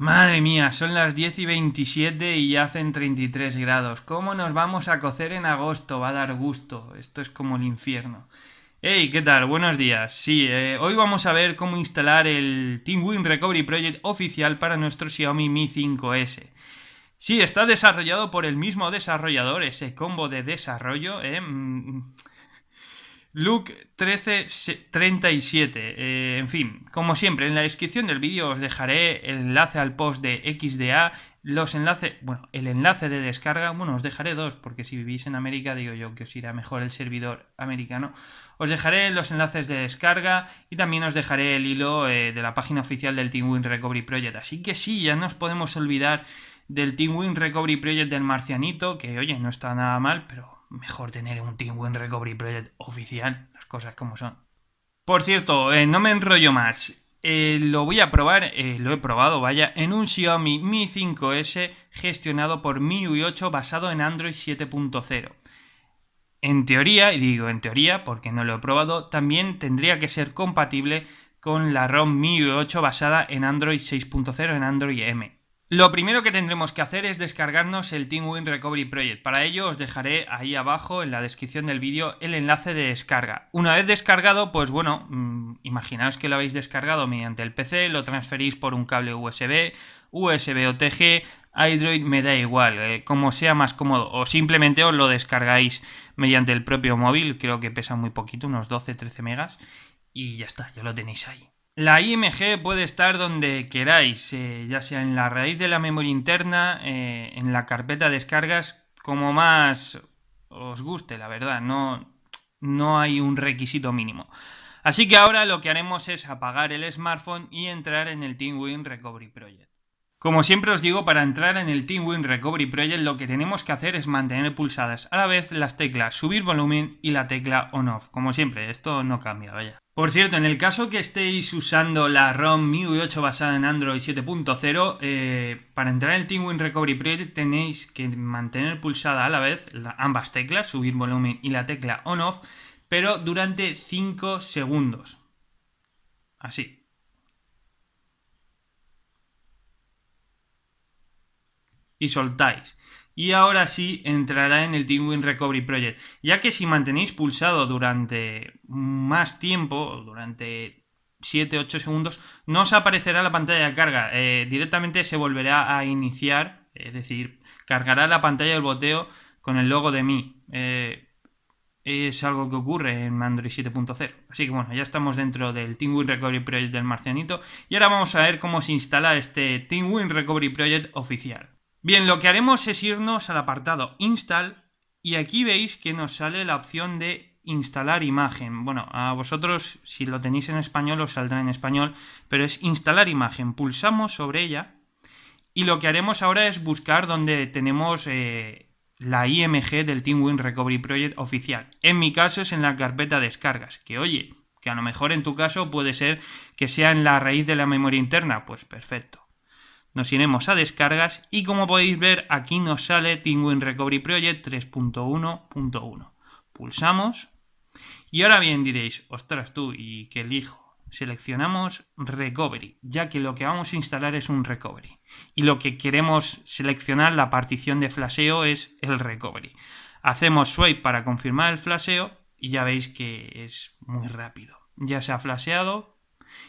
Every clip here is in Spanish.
Madre mía, son las 10 y 27 y ya hacen 33 grados. ¿Cómo nos vamos a cocer en agosto? Va a dar gusto. Esto es como el infierno. Hey, ¿qué tal? Buenos días. Sí, eh, hoy vamos a ver cómo instalar el Win Recovery Project oficial para nuestro Xiaomi Mi 5S. Sí, está desarrollado por el mismo desarrollador, ese combo de desarrollo. Eh, mm, Look 1337. Eh, en fin, como siempre, en la descripción del vídeo os dejaré el enlace al post de XDA, los enlaces, bueno, el enlace de descarga, bueno, os dejaré dos, porque si vivís en América, digo yo que os irá mejor el servidor americano. Os dejaré los enlaces de descarga y también os dejaré el hilo eh, de la página oficial del Team Win Recovery Project. Así que sí, ya nos podemos olvidar del Team Win Recovery Project del Marcianito, que oye, no está nada mal, pero mejor tener un Teamwin Recovery Project oficial, las cosas como son. Por cierto, eh, no me enrollo más. Eh, lo voy a probar, eh, lo he probado, vaya, en un Xiaomi Mi 5S gestionado por MIUI 8 basado en Android 7.0. En teoría, y digo en teoría porque no lo he probado, también tendría que ser compatible con la ROM MIUI 8 basada en Android 6.0 en Android M. Lo primero que tendremos que hacer es descargarnos el TeamWin Recovery Project. Para ello os dejaré ahí abajo en la descripción del vídeo el enlace de descarga. Una vez descargado, pues bueno, mm, imaginaos que lo habéis descargado mediante el PC, lo transferís por un cable USB, USB OTG, Android me da igual, eh, como sea más cómodo, o simplemente os lo descargáis mediante el propio móvil, creo que pesa muy poquito, unos 12-13 megas, y ya está, ya lo tenéis ahí. La IMG puede estar donde queráis, eh, ya sea en la raíz de la memoria interna, eh, en la carpeta descargas, como más os guste, la verdad, no, no hay un requisito mínimo. Así que ahora lo que haremos es apagar el smartphone y entrar en el TeamWin Recovery Project. Como siempre os digo, para entrar en el TeamWin Recovery Project lo que tenemos que hacer es mantener pulsadas a la vez las teclas subir volumen y la tecla on off. Como siempre, esto no cambia, vaya. Por cierto, en el caso que estéis usando la ROM MIUI 8 basada en Android 7.0, eh, para entrar en el TeamWin Recovery Project tenéis que mantener pulsada a la vez ambas teclas, subir volumen y la tecla on-off, pero durante 5 segundos. Así. Y soltáis y ahora sí entrará en el TeamWin Recovery Project, ya que si mantenéis pulsado durante más tiempo, durante 7-8 segundos, no os aparecerá la pantalla de carga, eh, directamente se volverá a iniciar, es decir, cargará la pantalla del boteo con el logo de mí. Eh, es algo que ocurre en Android 7.0. Así que bueno, ya estamos dentro del Teamwin Recovery Project del Marcianito y ahora vamos a ver cómo se instala este Teamwin Recovery Project oficial. Bien, lo que haremos es irnos al apartado Install y aquí veis que nos sale la opción de instalar imagen. Bueno, a vosotros si lo tenéis en español os saldrá en español, pero es instalar imagen. Pulsamos sobre ella y lo que haremos ahora es buscar donde tenemos eh, la IMG del TeamWin Recovery Project oficial. En mi caso es en la carpeta descargas, que oye, que a lo mejor en tu caso puede ser que sea en la raíz de la memoria interna, pues perfecto nos iremos a descargas y como podéis ver aquí nos sale Tinguin Recovery Project 3.1.1. Pulsamos y ahora bien diréis, ostras tú, ¿y qué elijo? Seleccionamos Recovery, ya que lo que vamos a instalar es un Recovery y lo que queremos seleccionar la partición de flasheo es el Recovery. Hacemos swipe para confirmar el flasheo y ya veis que es muy rápido. Ya se ha flasheado,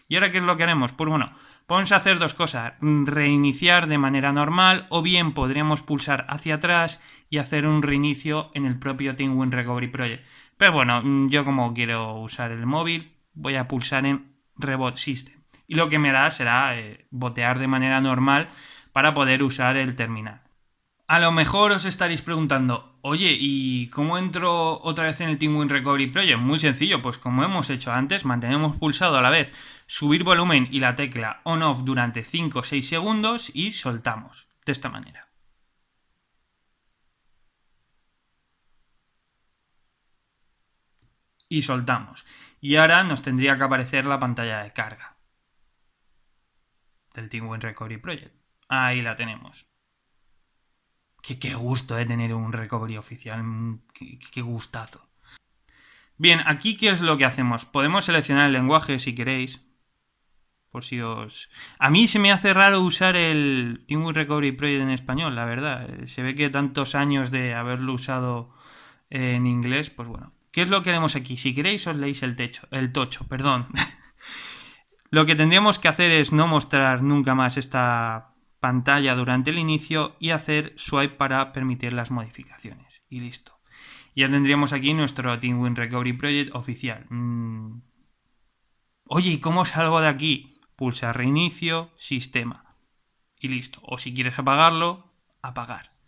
¿Y ahora qué es lo que haremos? Pues bueno, podemos hacer dos cosas, mm, reiniciar de manera normal o bien podríamos pulsar hacia atrás y hacer un reinicio en el propio TeamWin Recovery Project. Pero bueno, mm, yo como quiero usar el móvil, voy a pulsar en Reboot System. Y lo que me hará será eh, botear de manera normal para poder usar el terminal. A lo mejor os estaréis preguntando, Oye, ¿y cómo entro otra vez en el Teamwin Recovery Project? Muy sencillo, pues como hemos hecho antes, mantenemos pulsado a la vez subir volumen y la tecla on-off durante 5 o 6 segundos y soltamos, de esta manera. y soltamos. Y ahora nos tendría que aparecer la pantalla de carga del Teamwin Recovery Project. Ahí la tenemos. Qué, gusto de eh, tener un recovery oficial. Mm, qué, gustazo. Bien, aquí qué es lo que hacemos. Podemos seleccionar el lenguaje si queréis. Por si os... A mí se me hace raro usar el Teamwork Recovery Project en español, la verdad. Eh, se ve que tantos años de haberlo usado en inglés, pues bueno. ¿Qué es lo que haremos aquí? Si queréis os leéis el techo, el tocho, perdón. lo que tendríamos que hacer es no mostrar nunca más esta pantalla durante el inicio y hacer swipe para permitir las modificaciones. Y listo. Ya tendríamos aquí nuestro TeamWin Recovery Project oficial. Mm. Oye, ¿y cómo salgo de aquí? Pulsa reinicio, sistema. Y listo. O si quieres apagarlo, apagar.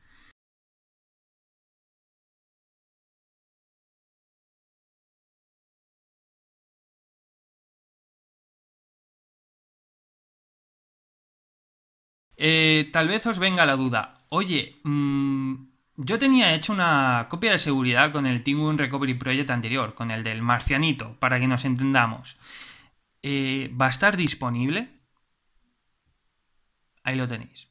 Eh, tal vez os venga la duda, oye, mm, yo tenía hecho una copia de seguridad con el TeamWin Recovery Project anterior, con el del marcianito, para que nos entendamos. Eh, ¿Va a estar disponible? Ahí lo tenéis.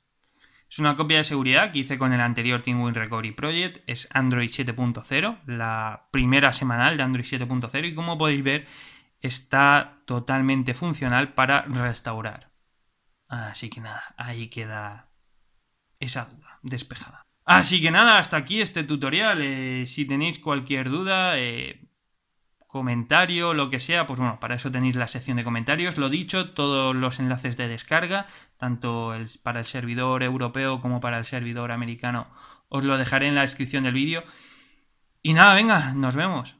Es una copia de seguridad que hice con el anterior TeamWin Recovery Project, es Android 7.0, la primera semanal de Android 7.0 y como podéis ver está totalmente funcional para restaurar. Así que nada, ahí queda esa duda despejada. Así que nada, hasta aquí este tutorial. Eh, si tenéis cualquier duda, eh, comentario, lo que sea, pues bueno, para eso tenéis la sección de comentarios. Lo dicho, todos los enlaces de descarga, tanto para el servidor europeo como para el servidor americano, os lo dejaré en la descripción del vídeo. Y nada, venga, nos vemos.